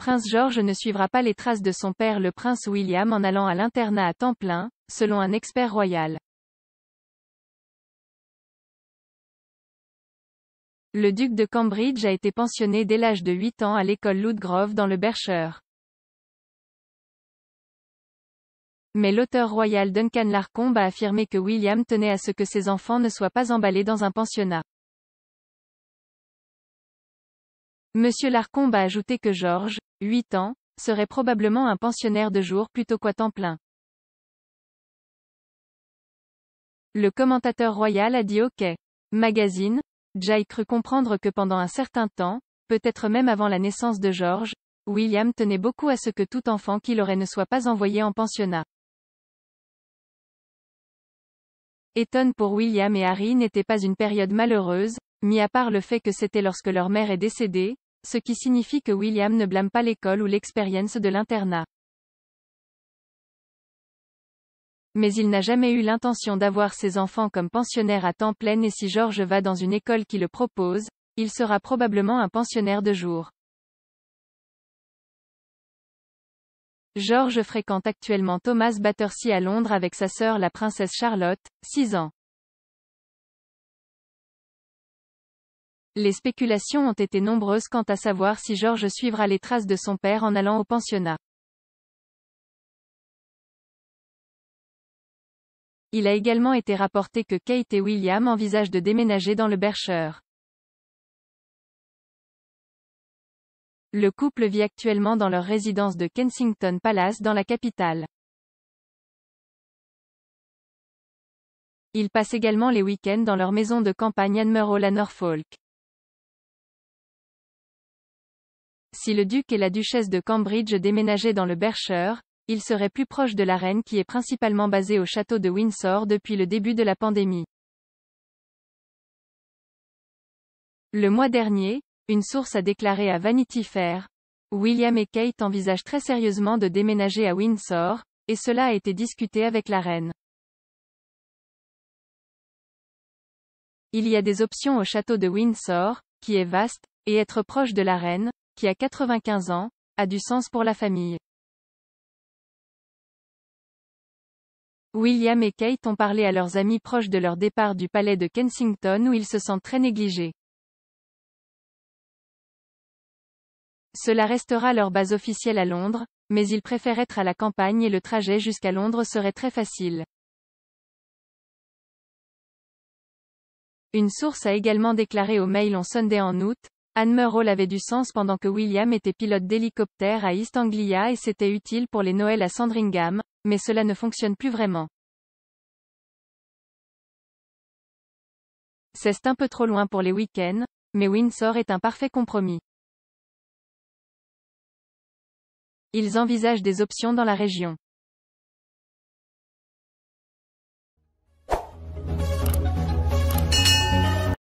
Prince George ne suivra pas les traces de son père le prince William en allant à l'internat à temps plein, selon un expert royal. Le duc de Cambridge a été pensionné dès l'âge de 8 ans à l'école Ludgrove dans le Berkshire. Mais l'auteur royal Duncan Larcombe a affirmé que William tenait à ce que ses enfants ne soient pas emballés dans un pensionnat. Monsieur Larcombe a ajouté que George, 8 ans, serait probablement un pensionnaire de jour plutôt qu'à temps plein. Le commentateur royal a dit OK. Magazine, Jai crut comprendre que pendant un certain temps, peut-être même avant la naissance de George, William tenait beaucoup à ce que tout enfant qu'il aurait ne soit pas envoyé en pensionnat. Eton pour William et Harry n'était pas une période malheureuse, mis à part le fait que c'était lorsque leur mère est décédée, ce qui signifie que William ne blâme pas l'école ou l'expérience de l'internat. Mais il n'a jamais eu l'intention d'avoir ses enfants comme pensionnaires à temps plein et si George va dans une école qui le propose, il sera probablement un pensionnaire de jour. George fréquente actuellement Thomas Battersea à Londres avec sa sœur la princesse Charlotte, 6 ans. Les spéculations ont été nombreuses quant à savoir si George suivra les traces de son père en allant au pensionnat. Il a également été rapporté que Kate et William envisagent de déménager dans le Berkshire. Le couple vit actuellement dans leur résidence de Kensington Palace dans la capitale. Ils passent également les week-ends dans leur maison de campagne à à Norfolk. Si le duc et la duchesse de Cambridge déménageaient dans le Berkshire, ils seraient plus proches de la reine qui est principalement basée au château de Windsor depuis le début de la pandémie. Le mois dernier, une source a déclaré à Vanity Fair, William et Kate envisagent très sérieusement de déménager à Windsor, et cela a été discuté avec la reine. Il y a des options au château de Windsor, qui est vaste, et être proche de la reine, qui a 95 ans, a du sens pour la famille. William et Kate ont parlé à leurs amis proches de leur départ du palais de Kensington où ils se sentent très négligés. Cela restera leur base officielle à Londres, mais ils préfèrent être à la campagne et le trajet jusqu'à Londres serait très facile. Une source a également déclaré au Mail on Sunday en août, Anne Hall avait du sens pendant que William était pilote d'hélicoptère à East Anglia et c'était utile pour les Noëls à Sandringham, mais cela ne fonctionne plus vraiment. C'est un peu trop loin pour les week-ends, mais Windsor est un parfait compromis. Ils envisagent des options dans la région.